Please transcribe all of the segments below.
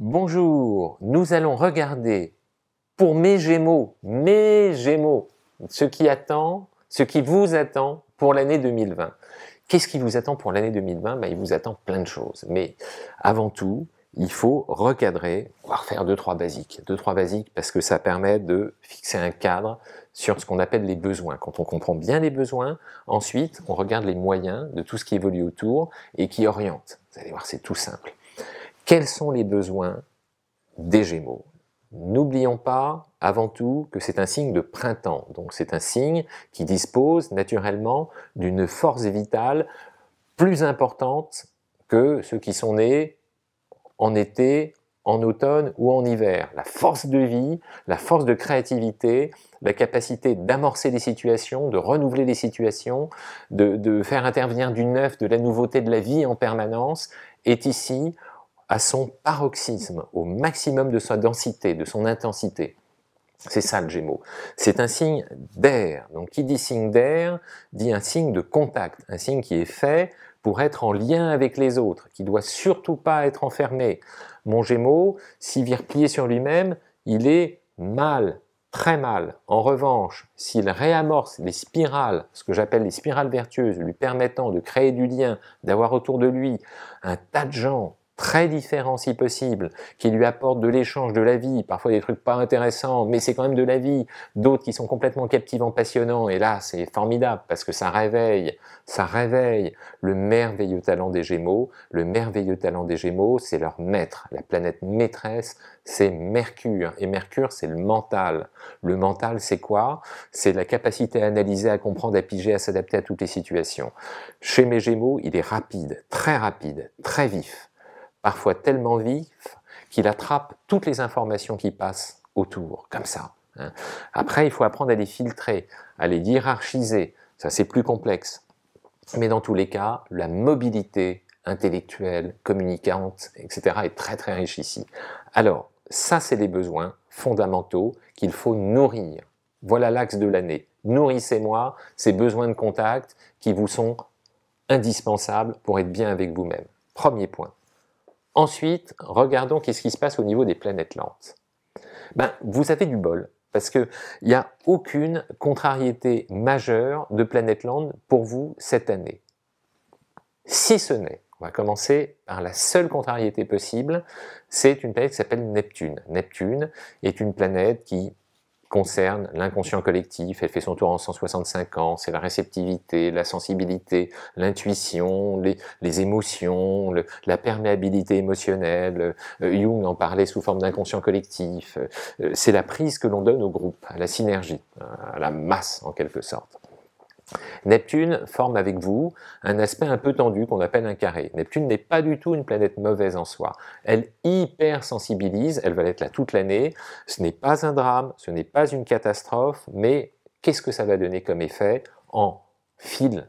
Bonjour, nous allons regarder pour mes Gémeaux, mes Gémeaux, ce qui attend, ce qui vous attend pour l'année 2020. Qu'est-ce qui vous attend pour l'année 2020 ben, Il vous attend plein de choses. Mais avant tout, il faut recadrer, voire faire deux, trois basiques. Deux, trois basiques parce que ça permet de fixer un cadre sur ce qu'on appelle les besoins. Quand on comprend bien les besoins, ensuite, on regarde les moyens de tout ce qui évolue autour et qui oriente. Vous allez voir, c'est tout simple. Quels sont les besoins des Gémeaux N'oublions pas avant tout que c'est un signe de printemps, donc c'est un signe qui dispose naturellement d'une force vitale plus importante que ceux qui sont nés en été, en automne ou en hiver. La force de vie, la force de créativité, la capacité d'amorcer des situations, de renouveler les situations, de, de, faire intervenir du neuf, de la nouveauté de la vie en permanence, est ici à son paroxysme, au maximum de sa densité, de son intensité. C'est ça le gémeau. C'est un signe d'air. Donc qui dit signe d'air dit un signe de contact, un signe qui est fait pour être en lien avec les autres, qui doit surtout pas être enfermé. Mon gémeau, s'il vient replier sur lui-même, il est mal, très mal. En revanche, s'il réamorce les spirales, ce que j'appelle les spirales vertueuses, lui permettant de créer du lien, d'avoir autour de lui un tas de gens très différents si possible, qui lui apportent de l'échange, de la vie, parfois des trucs pas intéressants, mais c'est quand même de la vie, d'autres qui sont complètement captivants, passionnants, et là c'est formidable parce que ça réveille, ça réveille le merveilleux talent des Gémeaux, le merveilleux talent des Gémeaux, c'est leur maître, la planète maîtresse, c'est Mercure, et Mercure c'est le mental. Le mental c'est quoi C'est la capacité à analyser, à comprendre, à piger, à s'adapter à toutes les situations. Chez mes Gémeaux, il est rapide, très rapide, très vif parfois tellement vif qu'il attrape toutes les informations qui passent autour, comme ça. Hein. Après, il faut apprendre à les filtrer, à les hiérarchiser, ça c'est plus complexe. Mais dans tous les cas, la mobilité intellectuelle, communicante, etc. est très très riche ici. Alors, ça c'est les besoins fondamentaux qu'il faut nourrir. Voilà l'axe de l'année. Nourrissez-moi ces besoins de contact qui vous sont indispensables pour être bien avec vous-même. Premier point. Ensuite, regardons qu'est-ce qui se passe au niveau des planètes lentes. Ben, vous avez du bol, parce qu'il n'y a aucune contrariété majeure de planète lente pour vous cette année. Si ce n'est, on va commencer par la seule contrariété possible, c'est une planète qui s'appelle Neptune. Neptune est une planète qui concerne l'inconscient collectif. Elle fait son tour en 165 ans. C'est la réceptivité, la sensibilité, l'intuition, les, émotions, la perméabilité émotionnelle. Euh, Jung en parlait sous forme d'inconscient collectif. Euh, c'est la prise que l'on donne au groupe, à la synergie, à la masse en quelque sorte. Neptune forme avec vous un aspect un peu tendu qu'on appelle un carré. Neptune n'est pas du tout une planète mauvaise en soi. Elle hypersensibilise, elle va être là toute l'année. Ce n'est pas un drame, ce n'est pas une catastrophe, mais qu'est-ce que ça va donner comme effet en fil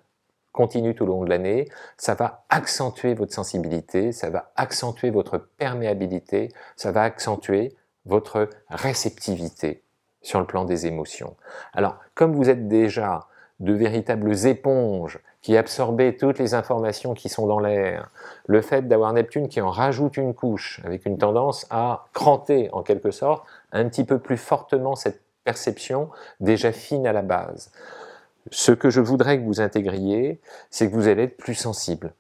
continue tout au long de l'année, ça va accentuer votre sensibilité, ça va accentuer votre perméabilité, ça va accentuer votre réceptivité sur le plan des émotions. Alors, comme vous êtes déjà de véritables éponges qui absorbaient toutes les informations qui sont dans l'air, le fait d'avoir Neptune qui en rajoute une couche, avec une tendance à cranter en quelque sorte un petit peu plus fortement cette perception déjà fine à la base. Ce que je voudrais que vous intégriez, c'est que vous allez être plus sensible,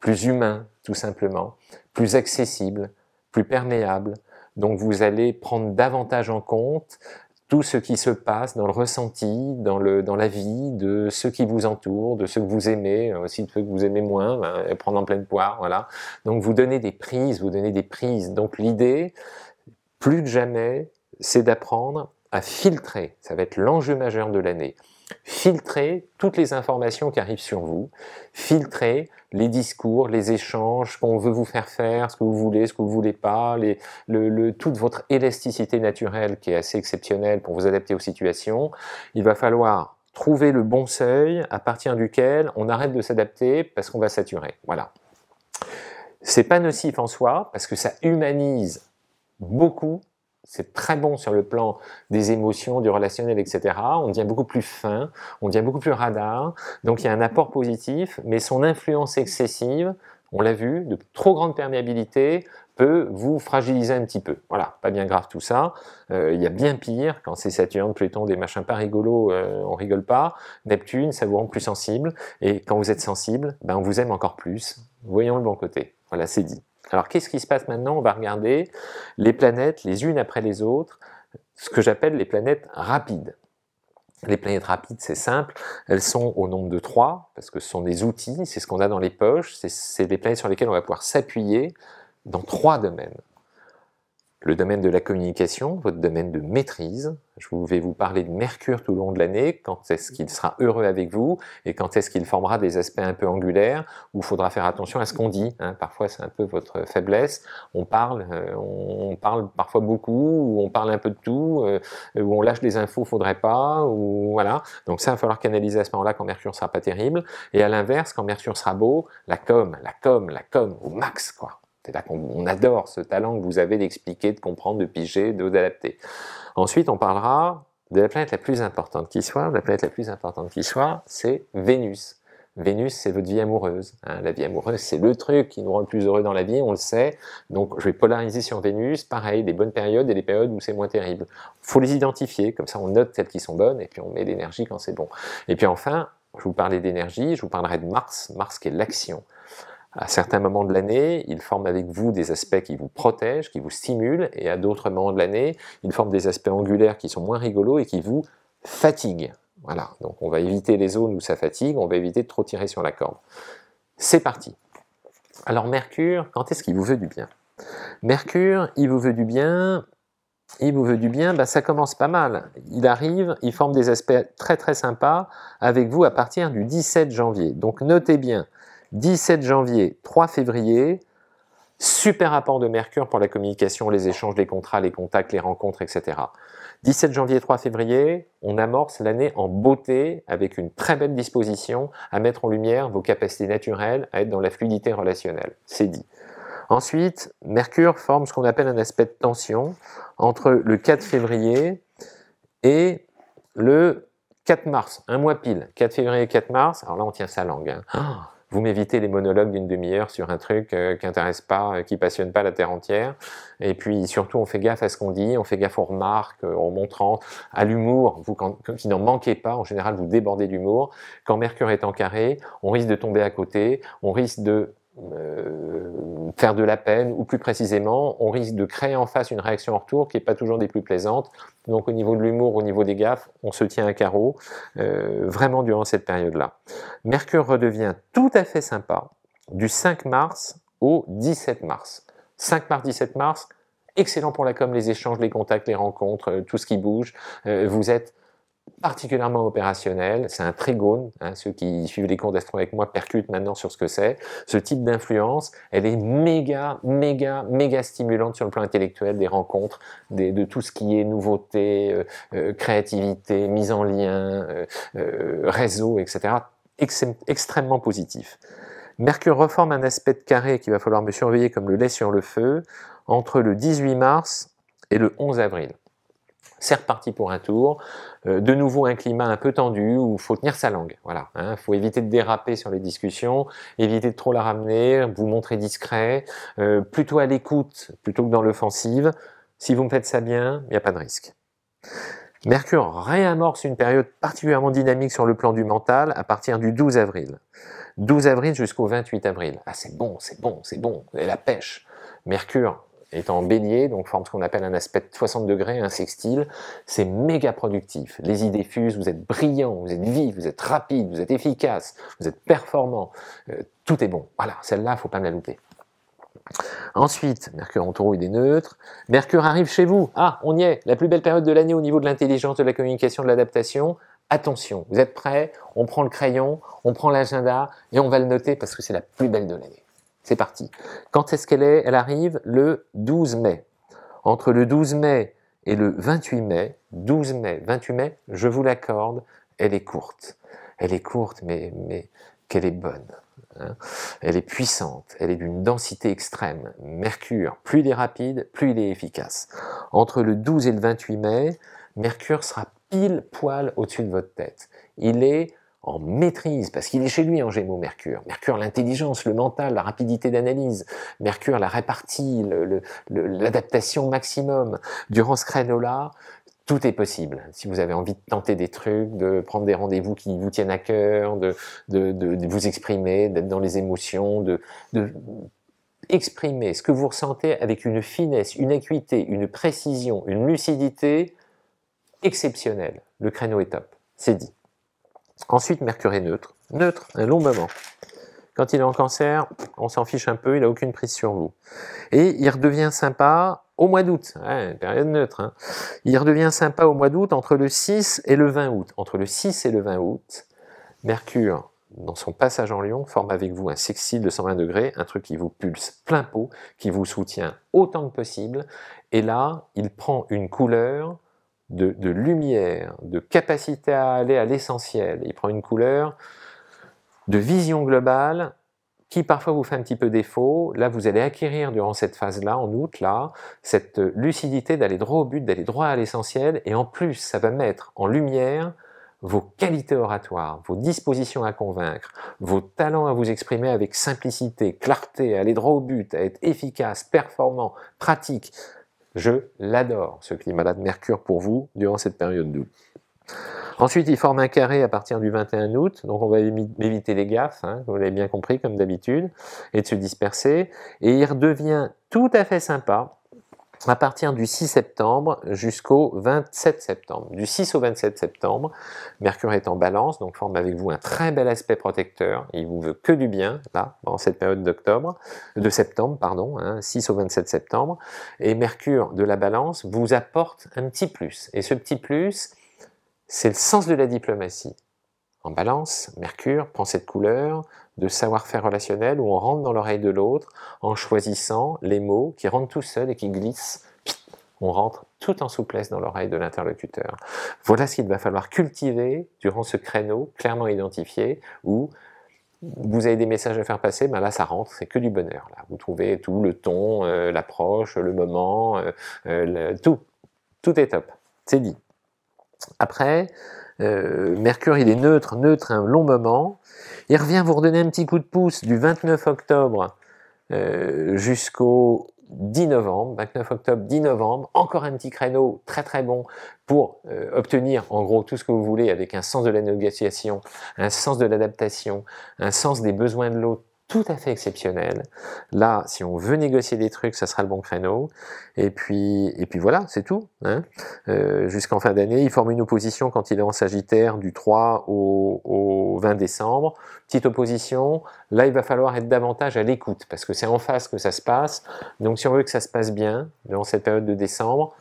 plus humain tout simplement, plus accessible, plus perméable, donc vous allez prendre davantage en compte tout ce qui se passe dans le ressenti, dans, le, dans la vie de ceux qui vous entourent, de ceux que vous aimez, euh, aussi de ceux que vous aimez moins, ben, euh, prendre en pleine poire, voilà. Donc vous donnez des prises, vous donnez des prises. Donc l'idée, plus que jamais, c'est d'apprendre à filtrer. Ça va être l'enjeu majeur de l'année filtrer toutes les informations qui arrivent sur vous, filtrer les discours, les échanges, ce qu'on veut vous faire faire, ce que vous voulez, ce que vous voulez pas, le, le, toute votre élasticité naturelle qui est assez exceptionnelle pour vous adapter aux situations. Il va falloir trouver le bon seuil à partir duquel on arrête de s'adapter parce qu'on va saturer. Voilà. C'est pas nocif en soi parce que ça humanise beaucoup c'est très bon sur le plan des émotions, du relationnel, etc. On devient beaucoup plus fin, on devient beaucoup plus radar. Donc il y a un apport positif, mais son influence excessive, on l'a vu, de trop grande perméabilité peut vous fragiliser un petit peu. Voilà, pas bien grave tout ça. Euh, il y a bien pire, quand c'est Saturne, Pluton, des machins pas rigolos, euh, on rigole pas. Neptune, ça vous rend plus sensible. Et quand vous êtes sensible, ben, on vous aime encore plus. Voyons le bon côté. Voilà, c'est dit. Alors qu'est-ce qui se passe maintenant On va regarder les planètes les unes après les autres, ce que j'appelle les planètes rapides. Les planètes rapides, c'est simple, elles sont au nombre de trois, parce que ce sont des outils, c'est ce qu'on a dans les poches, c'est des planètes sur lesquelles on va pouvoir s'appuyer dans trois domaines le domaine de la communication, votre domaine de maîtrise. Je vais vous parler de Mercure tout au long de l'année, quand est-ce qu'il sera heureux avec vous et quand est-ce qu'il formera des aspects un peu angulaires où il faudra faire attention à ce qu'on dit. Hein. Parfois, c'est un peu votre faiblesse. On parle, euh, on parle parfois beaucoup, ou on parle un peu de tout, euh, ou on lâche des infos, faudrait pas, ou voilà. Donc ça, il va falloir canaliser à ce moment-là quand Mercure sera pas terrible. Et à l'inverse, quand Mercure sera beau, la com, la com, la com, au max, quoi. On qu'on adore ce talent que vous avez d'expliquer, de comprendre, de piger, d'adapter. Ensuite, on parlera de la planète la plus importante qui soit. La planète la plus importante qui soit, c'est Vénus. Vénus, c'est votre vie amoureuse. Hein. La vie amoureuse, c'est le truc qui nous rend le plus heureux dans la vie, on le sait. Donc, je vais polariser sur Vénus. Pareil, des bonnes périodes et des périodes où c'est moins terrible. faut les identifier, comme ça on note celles qui sont bonnes, et puis on met l'énergie quand c'est bon. Et puis enfin, je vous parlais d'énergie, je vous parlerai de Mars. Mars qui est l'action. À certains moments de l'année, il forme avec vous des aspects qui vous protègent, qui vous stimulent, et à d'autres moments de l'année, il forme des aspects angulaires qui sont moins rigolos et qui vous fatiguent. Voilà, donc on va éviter les zones où ça fatigue, on va éviter de trop tirer sur la corde. C'est parti. Alors Mercure, quand est-ce qu'il vous veut du bien Mercure, il vous veut du bien, il vous veut du bien, bah ça commence pas mal. Il arrive, il forme des aspects très très sympas avec vous à partir du 17 janvier. Donc notez bien, 17 janvier, 3 février, super apport de Mercure pour la communication, les échanges, les contrats, les contacts, les rencontres, etc. 17 janvier, 3 février, on amorce l'année en beauté avec une très belle disposition à mettre en lumière vos capacités naturelles à être dans la fluidité relationnelle. C'est dit. Ensuite, Mercure forme ce qu'on appelle un aspect de tension entre le 4 février et le 4 mars, un mois pile. 4 février, et 4 mars, alors là on tient sa langue. Hein. Ah, vous m'évitez les monologues d'une demi-heure sur un truc euh, qui intéresse pas, euh, qui passionne pas la terre entière. Et puis surtout, on fait gaffe à ce qu'on dit, on fait gaffe aux remarques, euh, aux à l'humour. Vous quand, qui n'en manquez pas, en général, vous débordez d'humour. Quand Mercure est en carré, on risque de tomber à côté, on risque de euh, faire de la peine, ou plus précisément, on risque de créer en face une réaction en retour qui n'est pas toujours des plus plaisantes. Donc au niveau de l'humour, au niveau des gaffes, on se tient à carreau, euh, vraiment durant cette période-là. Mercure redevient tout à fait sympa du 5 mars au 17 mars. 5 mars, 17 mars, excellent pour la com, les échanges, les contacts, les rencontres, euh, tout ce qui bouge. vous êtes particulièrement opérationnel. C'est un trigone. Hein, ceux qui suivent les cours d'astro avec moi percutent maintenant sur ce que c'est. Ce type d'influence, elle est méga, méga, méga stimulante sur le plan intellectuel des rencontres, de tout ce qui est nouveauté, euh, euh, créativité, mise en lien, euh, réseau, etc. extrêmement positif. Mercure reforme un aspect de carré qu'il va falloir me surveiller comme le lait sur le feu entre le 18 mars et le 11 avril. C'est reparti pour un tour. Euh, de nouveau un climat un peu tendu où il faut tenir sa langue. Voilà, hein. faut éviter de déraper sur les discussions, éviter de trop la ramener, vous montrer discret, euh, plutôt à l'écoute plutôt que dans l'offensive. Si vous me faites ça bien, il n'y a pas de risque. Mercure réamorce une période particulièrement dynamique sur le plan du mental à partir du 12 avril. 12 avril jusqu'au 28 avril. Ah c'est bon, c'est bon, c'est bon, et la pêche. Mercure étant en bélier, donc forme ce qu'on appelle un aspect de 60 degrés, un sextile, c'est méga productif. Les idées fusent, vous êtes brillant, vous êtes vif, vous êtes rapide, vous êtes efficace, vous êtes performant, euh, tout est bon. Voilà, celle-là, faut pas me la louper. Ensuite, Mercure en taureau, il est neutre. Mercure arrive chez vous. Ah, on y est. La plus belle période de l'année au niveau de l'intelligence, de la communication, de l'adaptation. Attention, vous êtes prêts On prend le crayon, on prend l'agenda et on va le noter parce que c'est la plus belle de l'année. C'est parti. Quand est-ce qu'elle est Elle arrive le 12 mai. Entre le 12 mai et le 28 mai, 12 mai, 28 mai, je vous l'accorde, elle est courte. Elle est courte, mais, mais qu'elle est bonne. Hein. elle est puissante, elle est d'une densité extrême. Mercure, plus il est rapide, plus il est efficace. Entre le 12 et le 28 mai, Mercure sera pile poil au-dessus de votre tête. Il est en maîtrise, parce qu'il est chez lui en Gémeaux Mercure. Mercure, l'intelligence, le mental, la rapidité d'analyse. Mercure, la répartie, l'adaptation maximum. Durant ce créneau-là, tout est possible. Si vous avez envie de tenter des trucs, de prendre des rendez-vous qui vous tiennent à cœur, de, vous exprimer, d'être dans les émotions, de, exprimer ce que vous ressentez avec une finesse, une acuité, une précision, une lucidité exceptionnelle. Le créneau est top. C'est dit. Ensuite, Mercure est neutre. Neutre, un long moment. Quand il est en cancer, on s'en fiche un peu, il n'a aucune prise sur vous. Et il redevient sympa au mois d'août, période neutre. Hein. Il redevient sympa au mois d'août entre le 6 et le 20 août. Entre le 6 et le 20 août, Mercure, dans son passage en Lion, forme avec vous un sexy de 120 degrés, un truc qui vous pulse plein pot, qui vous soutient autant que possible. Et là, il prend une couleur de, lumière, de capacité à aller à l'essentiel. Il prend une couleur de vision globale qui parfois vous fait un petit peu défaut. Là, vous allez acquérir durant cette phase-là, en août, là, cette lucidité d'aller droit au but, d'aller droit à l'essentiel. Et en plus, ça va mettre en lumière vos qualités oratoires, vos dispositions à convaincre, vos talents à vous exprimer avec simplicité, clarté, aller droit au but, à être efficace, performant, pratique, je l'adore, ce climat-là de Mercure pour vous durant cette période d'août. Ensuite, il forme un carré à partir du 21 août, donc on va éviter les gaffes, hein, vous l'avez bien compris comme d'habitude, et de se disperser. Et il redevient tout à fait sympa, à partir du 6 septembre jusqu'au 27 septembre. Du 6 au 27 septembre, Mercure est en balance, donc forme avec vous un très bel aspect protecteur. Il vous veut que du bien, là, dans cette période d'octobre, de septembre, pardon, 6 hein, au 27 septembre. Et Mercure de la balance vous apporte un petit plus. Et ce petit plus, c'est le sens de la diplomatie en balance, Mercure prend cette couleur de savoir-faire relationnel où on rentre dans l'oreille de l'autre en choisissant les mots qui rentrent tout seuls et qui glissent. On rentre tout en souplesse dans l'oreille de l'interlocuteur. Voilà ce qu'il va falloir cultiver durant ce créneau clairement identifié où vous avez des messages à faire passer, ben là ça rentre, c'est que du bonheur. Là. Vous trouvez tout, le ton, euh, l'approche, le moment, euh, euh, tout. Tout est top, c'est dit. Après, euh, Mercure, il est neutre, neutre un long moment. Il revient vous redonner un petit coup de pouce du 29 octobre euh, jusqu'au 10 novembre, 29 octobre, 10 novembre, encore un petit créneau très très bon pour euh, obtenir en gros tout ce que vous voulez avec un sens de la négociation, un sens de l'adaptation, un sens des besoins de l'autre tout à fait exceptionnel. Là, si on veut négocier des trucs, ça sera le bon créneau. Et puis, et puis voilà, c'est tout. Hein. Euh, jusqu'en fin d'année, il forme une opposition quand il est en Sagittaire du 3 au, 20 décembre. Petite opposition. Là, il va falloir être davantage à l'écoute parce que c'est en face que ça se passe. Donc, si on veut que ça se passe bien dans cette période de décembre,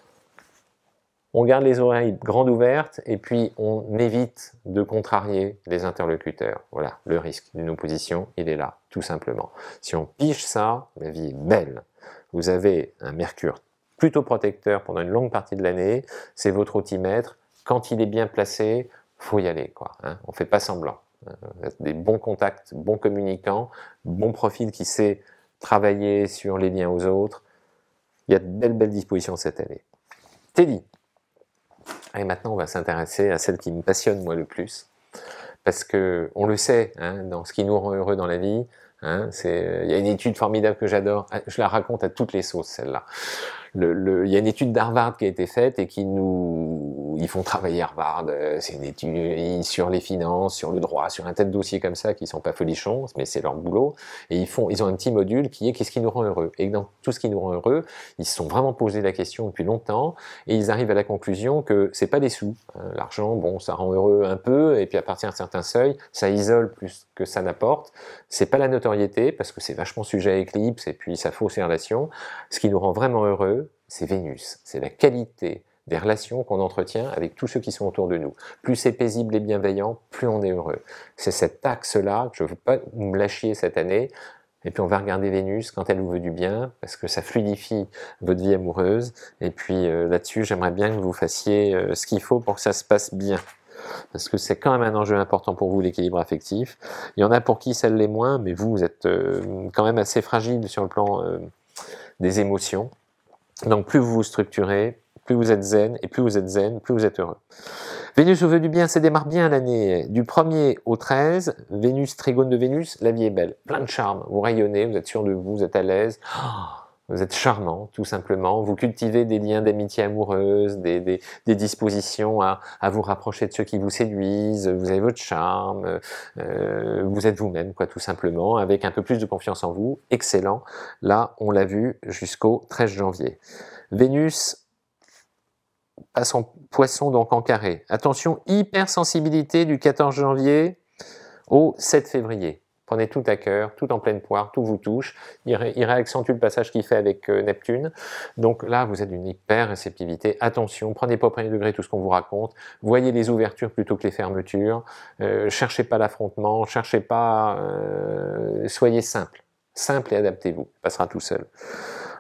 on garde les oreilles grandes ouvertes et puis on évite de contrarier les interlocuteurs. Voilà, le risque d'une opposition, il est là, tout simplement. Si on piche ça, la vie est belle. Vous avez un mercure plutôt protecteur pendant une longue partie de l'année, c'est votre outil maître. Quand il est bien placé, faut y aller, quoi. Hein on fait pas semblant. Euh, des bons contacts, bons communicants, bon profil qui sait travailler sur les liens aux autres. Il y a de belles, belles dispositions cette année. Teddy, ah, et maintenant, on va s'intéresser à celle qui me passionne moi le plus, parce que on le sait, hein, dans ce qui nous rend heureux dans la vie, hein, il y a une étude formidable que j'adore, ah, je la raconte à toutes les sauces celle-là. Il y a une étude d'Harvard qui a été faite et qui nous ils font travailler Harvard, euh, c'est des études sur les finances, sur le droit, sur un tas de dossiers comme ça qui sont pas folichons, mais c'est leur boulot. Et ils font, ils ont un petit module qui est qu'est-ce qui nous rend heureux. Et dans tout ce qui nous rend heureux, ils se sont vraiment posé la question depuis longtemps et ils arrivent à la conclusion que c'est pas des sous. Hein. L'argent, bon, ça rend heureux un peu et puis à partir d'un certain seuil, ça isole plus que ça n'apporte. C'est pas la notoriété parce que c'est vachement sujet à éclipse et puis ça fausse les relations. Ce qui nous rend vraiment heureux, c'est Vénus, c'est la qualité des relations qu'on entretient avec tous ceux qui sont autour de nous. Plus c'est paisible et bienveillant, plus on est heureux. C'est cet axe-là que je ne veux pas me lâcher cette année. Et puis on va regarder Vénus quand elle vous veut du bien, parce que ça fluidifie votre vie amoureuse. Et puis euh, là-dessus, j'aimerais bien que vous fassiez euh, ce qu'il faut pour que ça se passe bien. Parce que c'est quand même un enjeu important pour vous, l'équilibre affectif. Il y en a pour qui ça l'est moins, mais vous, vous êtes euh, quand même assez fragile sur le plan des émotions. Donc plus vous vous structurez, plus vous êtes zen, et plus vous êtes zen, plus vous êtes heureux. Vénus vous veut du bien, ça démarre bien l'année. Du 1er au 13, Vénus, trigone de Vénus, la vie est belle. Plein de charme, vous rayonnez, vous êtes sûr de vous, vous êtes à l'aise. Oh, vous êtes charmant, tout simplement. Vous cultivez des liens d'amitié amoureuse, des, des, dispositions à, à, vous rapprocher de ceux qui vous séduisent. Vous avez votre charme. Euh, vous êtes vous-même, quoi, tout simplement, avec un peu plus de confiance en vous. Excellent. Là, on l'a vu jusqu'au 13 janvier. Vénus à son poisson, donc en carré. Attention, hypersensibilité du 14 janvier au 7 février prenez tout à cœur, tout en pleine poire, tout vous touche. Il, réaccentue le passage qu'il fait avec euh, Neptune. Donc là, vous êtes d'une hyper réceptivité. Attention, prenez pas au premier degré tout ce qu'on vous raconte. Voyez les ouvertures plutôt que les fermetures. Euh, cherchez pas l'affrontement, cherchez pas. Euh, soyez simple, simple et adaptez-vous. Passera tout seul.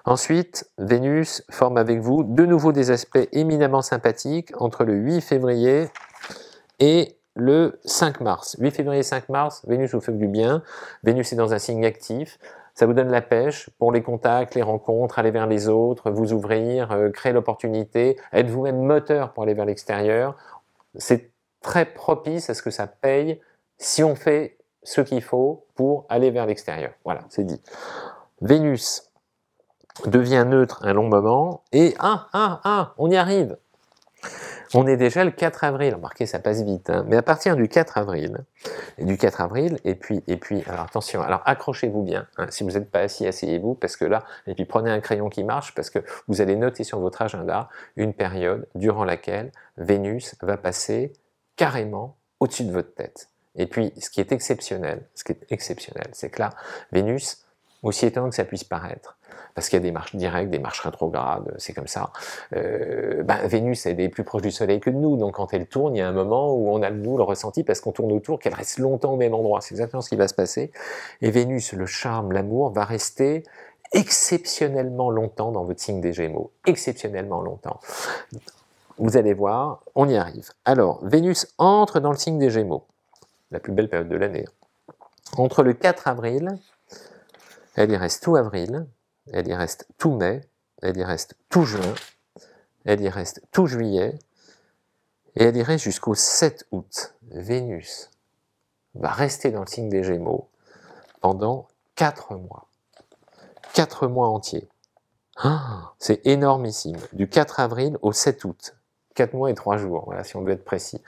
Ensuite, Vénus forme avec vous de nouveau des aspects éminemment sympathiques entre le 8 février et le 5 mars. 8 février, 5 mars, Vénus vous fait du bien. Vénus est dans un signe actif. Ça vous donne la pêche pour les contacts, les rencontres, aller vers les autres, vous ouvrir, euh, créer l'opportunité, être vous-même moteur pour aller vers l'extérieur. C'est très propice à ce que ça paye si on fait ce qu'il faut pour aller vers l'extérieur. Voilà, c'est dit. Vénus devient neutre un long moment et ah, ah, ah, on y arrive. On est déjà le 4 avril, remarquez, ça passe vite, hein. mais à partir du 4 avril, et du 4 avril, et puis, et puis alors attention, alors accrochez-vous bien, hein, si vous n'êtes pas assis, asseyez-vous, parce que là, et puis prenez un crayon qui marche, parce que vous allez noter sur votre agenda une période durant laquelle Vénus va passer carrément au-dessus de votre tête. Et puis, ce qui est exceptionnel, ce qui est exceptionnel, c'est que là, Vénus aussi étonnant que ça puisse paraître, parce qu'il y a des marches directes, des marches rétrogrades, c'est comme ça. Euh, ben, Vénus, est plus proche du Soleil que de nous, donc quand elle tourne, il y a un moment où on a le nous le ressenti parce qu'on tourne autour, qu'elle reste longtemps au même endroit. C'est exactement ce qui va se passer. Et Vénus, le charme, l'amour, va rester exceptionnellement longtemps dans votre signe des Gémeaux, exceptionnellement longtemps. Vous allez voir, on y arrive. Alors, Vénus entre dans le signe des Gémeaux, la plus belle période de l'année. Entre le 4 avril elle y reste tout avril, elle y reste tout mai, elle y reste tout juin, elle y reste tout juillet, et elle y reste jusqu'au 7 août. Vénus va rester dans le signe des Gémeaux pendant 4 mois. 4 mois entiers. Ah, c'est énormissime. Du 4 avril au 7 août. 4 mois et 3 jours, voilà, si on veut être précis.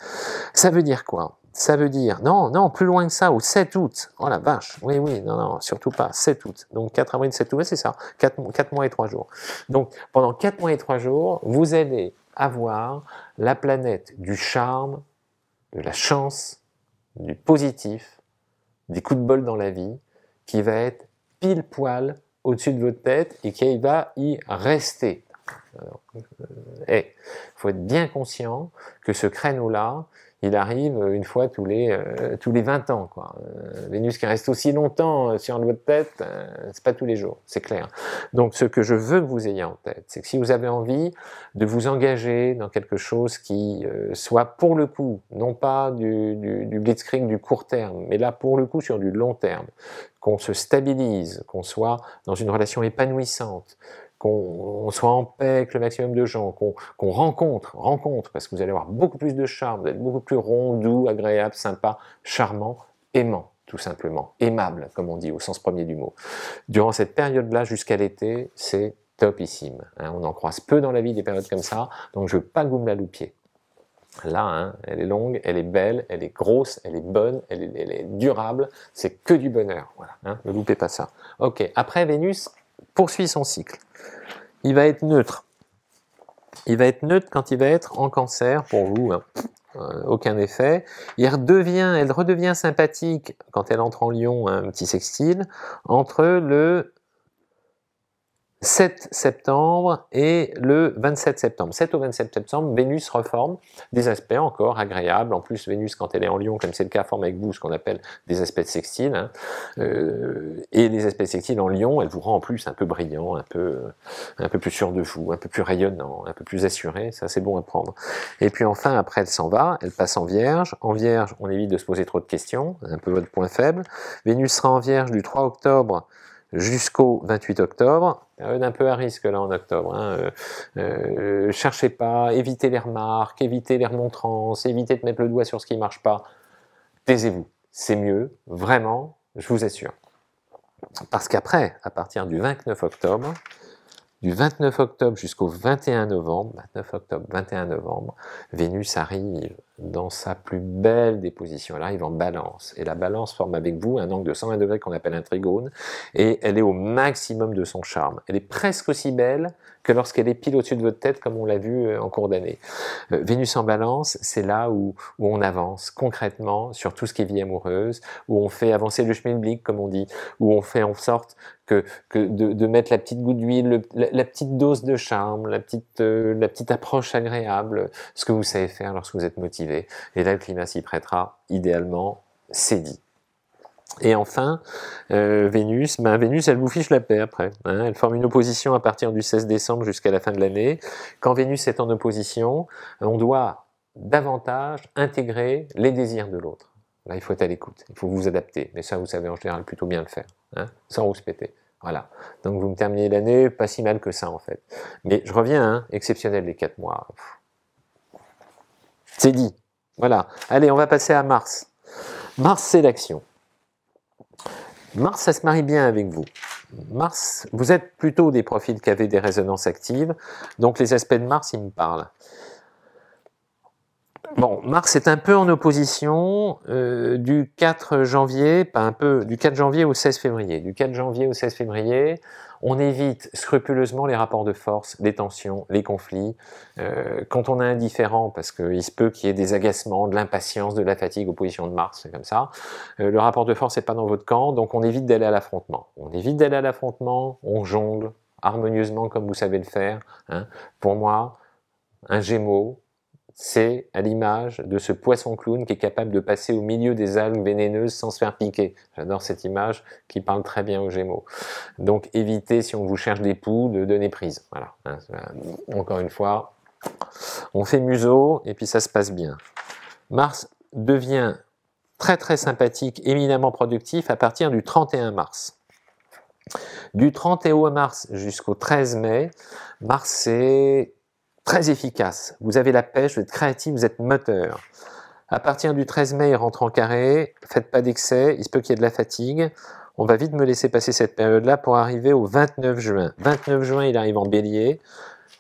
Ça veut dire quoi ça veut dire, non, non, plus loin que ça, au 7 août. Oh la vache, oui, oui, non, non, surtout pas, 7 août. Donc 4 avril, 7 août, c'est ça, 4, mois et 3 jours. Donc pendant 4 mois et 3 jours, vous allez avoir la planète du charme, de la chance, du positif, des coups de bol dans la vie, qui va être pile poil au-dessus de votre tête et qui va y rester. Il euh, eh, faut être bien conscient que ce créneau-là, il arrive euh, une fois tous les, euh, tous les 20 ans. Quoi. Euh, Vénus qui reste aussi longtemps sur votre tête, c'est pas tous les jours, c'est clair. Donc ce que je veux que vous ayez en tête, c'est que si vous avez envie de vous engager dans quelque chose qui soit pour le coup, non pas du, du, du blitzkrieg du court terme, mais là pour le coup sur du long terme, qu'on se stabilise, qu'on soit dans une relation épanouissante, qu'on soit en paix avec le maximum de gens, qu'on rencontre, rencontre, parce que vous allez avoir beaucoup plus de charme, vous êtes beaucoup plus rond, doux, agréable, sympa, charmant, aimant, tout simplement, aimable, comme on dit au sens premier du mot. Durant cette période-là, jusqu'à l'été, c'est topissime. Hein. on en croise peu dans la vie des périodes comme ça, donc je ne veux pas que vous me la Là, hein, elle est longue, elle est belle, elle est grosse, elle est bonne, elle est, durable, c'est que du bonheur. Voilà, hein. ne loupez pas ça. Ok, après Vénus poursuit son cycle il va être neutre. Il va être neutre quand il va être en cancer pour vous. Hein. Euh, aucun effet. Il redevient, elle redevient sympathique quand elle entre en lion, hein, un petit sextile, entre le 7 septembre et le 27 septembre. 7 au 27 septembre, Vénus reforme des aspects encore agréables. En plus, Vénus, quand elle est en Lion, comme c'est le cas, forme avec vous ce qu'on appelle des aspects sextiles. Hein. Euh, et les aspects sextiles en Lion, elle vous rend en plus un peu brillant, un peu, un peu plus sûr de vous, un peu plus rayonnant, un peu plus assuré. Ça, c'est bon à prendre. Et puis enfin, après, elle s'en va, elle passe en Vierge. En Vierge, on évite de se poser trop de questions, un peu votre point faible. Vénus sera en Vierge du 3 octobre jusqu'au 28 octobre, euh, un peu à risque là en octobre. Hein. Euh, euh, cherchez pas, évitez les remarques, évitez les remontrances, évitez de mettre le doigt sur ce qui ne marche pas. Taisez-vous, c'est mieux, vraiment, je vous assure. Parce qu'après, à partir du 29 octobre, du 29 octobre jusqu'au 21 novembre, 29 octobre, 21 novembre, Vénus arrive dans sa plus belle des positions. Elle arrive en balance. Et la balance forme avec vous un angle de 120 degrés qu'on appelle un trigone. Et elle est au maximum de son charme. Elle est presque aussi belle que lorsqu'elle est pile au-dessus de votre tête, comme on l'a vu euh, en cours d'année. Euh, Vénus en balance, c'est là où, on avance concrètement sur tout ce qui est vie amoureuse, où on fait avancer le chemin de schmilblick, comme on dit, où on fait en sorte que, de, mettre la petite goutte d'huile, la, petite dose de charme, la petite, euh, la petite approche agréable, ce que vous savez faire lorsque vous êtes motivé et là, le climat s'y prêtera, idéalement, c'est dit. Et enfin, euh, Vénus, ben, Vénus, elle vous fiche la paix après. Hein. Elle forme une opposition à partir du 16 décembre jusqu'à la fin de l'année. Quand Vénus est en opposition, on doit davantage intégrer les désirs de l'autre. Là, il faut être à l'écoute, il faut vous adapter. Mais ça, vous savez en général plutôt bien le faire, hein, sans vous péter. Voilà. Donc vous me terminez l'année, pas si mal que ça en fait. Mais je reviens, hein, exceptionnel les quatre mois. C'est dit. Voilà. Allez, on va passer à Mars. Mars, c'est l'action. Mars, ça se marie bien avec vous. Mars, vous êtes plutôt des profils qui avaient des résonances actives, donc les aspects de Mars, ils me parlent. Bon, Mars est un peu en opposition euh, du 4 janvier, pas un peu, du 4 janvier au 16 février. Du 4 janvier au 16 février, on évite scrupuleusement les rapports de force, les tensions, les conflits. Euh, quand on est indifférent, parce qu'il se peut qu'il y ait des agacements, de l'impatience, de la fatigue opposition positions de Mars, c'est comme ça, euh, le rapport de force n'est pas dans votre camp, donc on évite d'aller à l'affrontement. On évite d'aller à l'affrontement, on jongle harmonieusement comme vous savez le faire. Hein. Pour moi, un gémeau, c'est à l'image de ce poisson clown qui est capable de passer au milieu des algues vénéneuses sans se faire piquer. J'adore cette image qui parle très bien aux Gémeaux. Donc évitez, si on vous cherche des poux, de donner prise. Encore une fois, on fait museau et puis ça se passe bien. Mars devient très très sympathique, éminemment productif à partir du 31 mars. Du 31 mars jusqu'au 13 mai, Mars c'est efficace. Vous avez la pêche, vous êtes créatif, vous êtes moteur. À partir du 13 mai, il rentre en carré, faites pas d'excès, il se peut qu'il y ait de la fatigue. On va vite me laisser passer cette période-là pour arriver au 29 juin. 29 juin, il arrive en bélier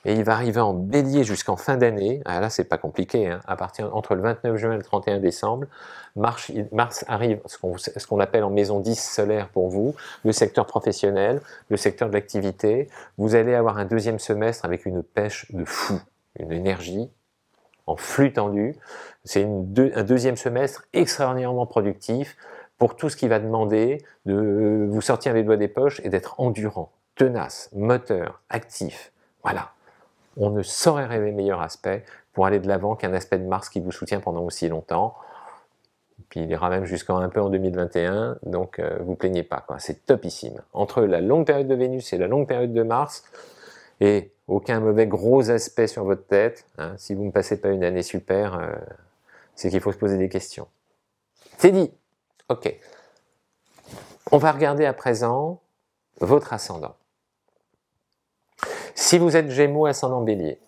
et il va arriver en bélier jusqu'en fin d'année. Ah, là, c'est pas compliqué. Hein. À partir entre le 29 juin et le 31 décembre, Mars, arrive ce qu'on appelle en maison 10 solaire pour vous, le secteur professionnel, le secteur de l'activité. Vous allez avoir un deuxième semestre avec une pêche de fou, une énergie en flux tendu. C'est un deuxième semestre extraordinairement productif pour tout ce qui va demander de vous sortir les doigts des poches et d'être endurant, tenace, moteur, actif. Voilà on ne saurait rêver meilleur aspect pour aller de l'avant qu'un aspect de Mars qui vous soutient pendant aussi longtemps. Puis il ira même jusqu'en un peu en 2021, donc euh, vous plaignez pas, c'est topissime. Entre la longue période de Vénus et la longue période de Mars, et aucun mauvais gros aspect sur votre tête, hein, si vous ne passez pas une année super, euh, c'est qu'il faut se poser des questions. C'est dit Ok. On va regarder à présent votre ascendant. Si vous êtes Gémeaux ascendant Bélier,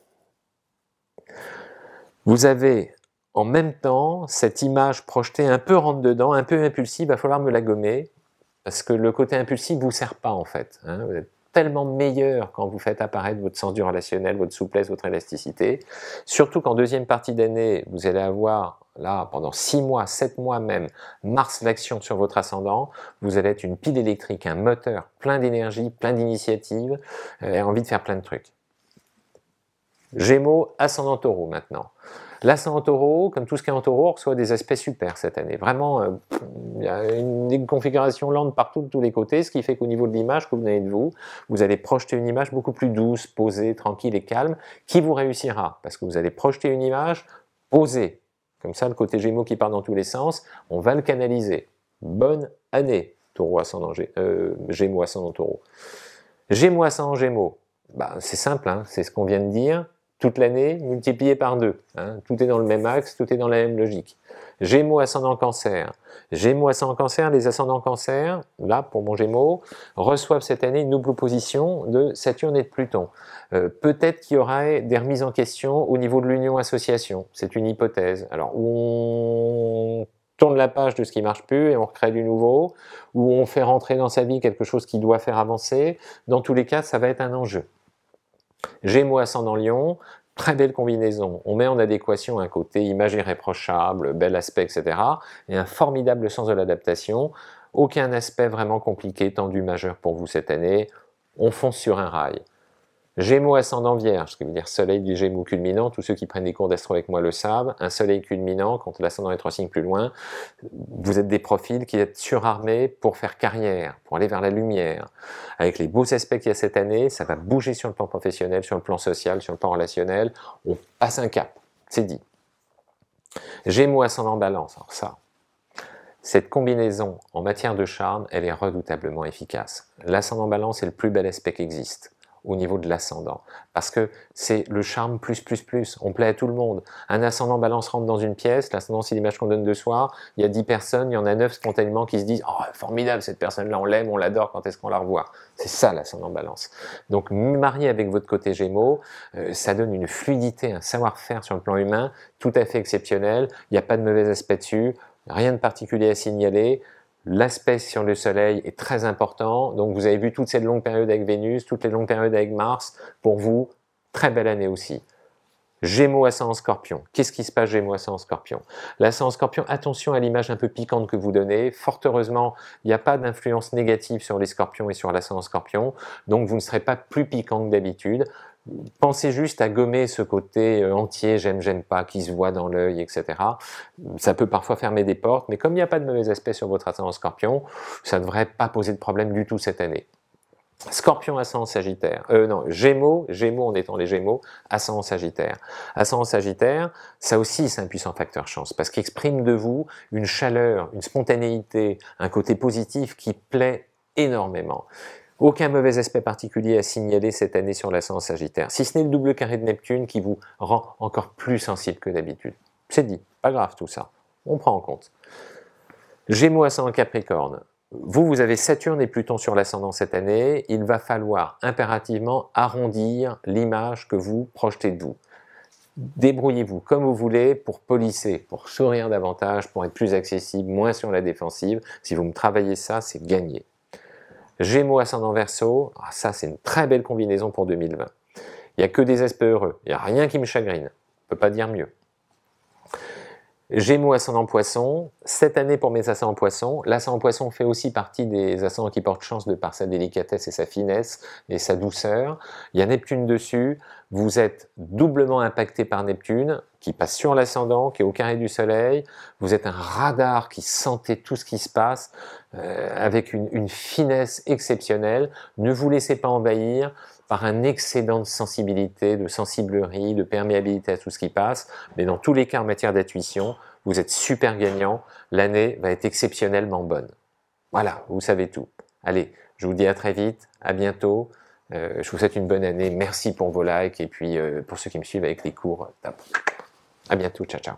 vous avez en même temps cette image projetée un peu rentre dedans, un peu impulsive, il va falloir me la gommer, parce que le côté impulsif ne vous sert pas en fait. Hein. Vous tellement meilleur quand vous faites apparaître votre sens du relationnel, votre souplesse, votre élasticité. Surtout qu'en deuxième partie d'année, vous allez avoir là, pendant six mois, sept mois même, Mars l'action sur votre ascendant, vous allez être une pile électrique, un moteur plein d'énergie, plein d'initiatives, euh, et envie de faire plein de trucs. Gémeaux, ascendant taureau maintenant. La en taureau, comme tout ce qui est en taureau, reçoit des aspects super cette année. Vraiment, euh, il y a une, configuration lente partout de tous les côtés, ce qui fait qu'au niveau de l'image que vous avez de vous, vous allez projeter une image beaucoup plus douce, posée, tranquille et calme, qui vous réussira, parce que vous allez projeter une image posée. Comme ça, le côté Gémeaux qui part dans tous les sens, on va le canaliser. Bonne année, taureau ascendant, euh, Gémeaux taureau. Gémeaux ascendant Gémeaux, bah, c'est simple, hein. c'est ce qu'on vient de dire toute l'année multiplié par deux. Hein. Tout est dans le même axe, tout est dans la même logique. Gémeaux ascendant cancer. Gémeaux ascendant cancer, les ascendants cancer, là pour mon Gémeaux, reçoivent cette année une double opposition de Saturne et de Pluton. Euh, peut-être qu'il y aurait des remises en question au niveau de l'union association. C'est une hypothèse. Alors on tourne la page de ce qui marche plus et on recrée du nouveau, ou on fait rentrer dans sa vie quelque chose qui doit faire avancer. Dans tous les cas, ça va être un enjeu. Gémeaux ascendant Lyon, très belle combinaison. On met en adéquation un côté image irréprochable, bel aspect, etc. et un formidable sens de l'adaptation. Aucun aspect vraiment compliqué, tendu, majeur pour vous cette année. On fonce sur un rail. Gémeaux ascendant vierge, ce qui veut dire soleil du Gémeaux culminant, tous ceux qui prennent des cours d'astro avec moi le savent, un soleil culminant, quand l'ascendant est trois signes plus loin, vous êtes des profils qui êtes surarmés pour faire carrière, pour aller vers la lumière. Avec les beaux aspects qu'il y a cette année, ça va bouger sur le plan professionnel, sur le plan social, sur le plan relationnel, on passe un cap, c'est dit. Gémeaux ascendant balance, alors ça, cette combinaison en matière de charme, elle est redoutablement efficace. L'ascendant balance est le plus bel aspect qui existe au niveau de l'ascendant. Parce que c'est le charme plus, plus, plus. On plaît à tout le monde. Un ascendant balance rentre dans une pièce, l'ascendant c'est l'image qu'on donne de soi, il y a 10 personnes, il y en a neuf spontanément qui se disent « Oh, formidable, cette personne-là, on l'aime, on l'adore, quand est-ce qu'on la revoit ?» C'est ça l'ascendant balance. Donc, marié avec votre côté gémeaux, euh, ça donne une fluidité, un savoir-faire sur le plan humain tout à fait exceptionnel, il n'y a pas de mauvais aspect dessus, rien de particulier à signaler, L'aspect sur le Soleil est très important. Donc vous avez vu toutes ces longues périodes avec Vénus, toutes les longues périodes avec Mars. Pour vous, très belle année aussi. Gémeaux, Ascendant, Scorpion. Qu'est-ce qui se passe Gémeaux, Ascendant, Scorpion L'Ascendant, Scorpion, attention à l'image un peu piquante que vous donnez. Fort heureusement, il n'y a pas d'influence négative sur les Scorpions et sur l'Ascendant, Scorpion, donc vous ne serez pas plus piquant que d'habitude. Pensez juste à gommer ce côté euh, entier, j'aime, j'aime pas, qui se voit dans l'œil, etc. Ça peut parfois fermer des portes, mais comme il n'y a pas de mauvais aspect sur votre ascendant scorpion, ça ne devrait pas poser de problème du tout cette année. Scorpion, ascendant Sagittaire. Euh, non, Gémeaux, Gémeaux en étant les Gémeaux, ascendant Sagittaire. Ascendant Sagittaire, ça aussi c'est un puissant facteur chance, parce qu'il exprime de vous une chaleur, une spontanéité, un côté positif qui plaît énormément. Aucun mauvais aspect particulier à signaler cette année sur l'ascendant Sagittaire, si ce n'est le double carré de Neptune qui vous rend encore plus sensible que d'habitude. C'est dit, pas grave tout ça, on prend en compte. Gémeaux ascendant Capricorne. Vous, vous avez Saturne et Pluton sur l'ascendant cette année, il va falloir impérativement arrondir l'image que vous projetez de vous. Débrouillez-vous comme vous voulez pour polisser, pour sourire davantage, pour être plus accessible, moins sur la défensive. Si vous me travaillez ça, c'est gagné. Gémeaux, ascendant verso, ah, ça c'est une très belle combinaison pour 2020. Il n'y a que des aspects heureux, il n'y a rien qui me chagrine, on ne peut pas dire mieux. Gémeaux, ascendant poisson, cette année pour mes ascendants poisson, l'ascendant poisson fait aussi partie des ascendants qui portent chance de par sa délicatesse et sa finesse et sa douceur. Il y a Neptune dessus, vous êtes doublement impacté par Neptune, qui passe sur l'ascendant, qui est au carré du soleil, vous êtes un radar qui sentez tout ce qui se passe euh, avec une, une finesse exceptionnelle, ne vous laissez pas envahir, par un excédent de sensibilité, de sensiblerie, de perméabilité à tout ce qui passe. Mais dans tous les cas en matière d'intuition, vous êtes super gagnant. L'année va être exceptionnellement bonne. Voilà, vous savez tout. Allez, je vous dis à très vite, à bientôt. Euh, je vous souhaite une bonne année. Merci pour vos likes et puis euh, pour ceux qui me suivent avec les cours. Top. À bientôt. Ciao, ciao.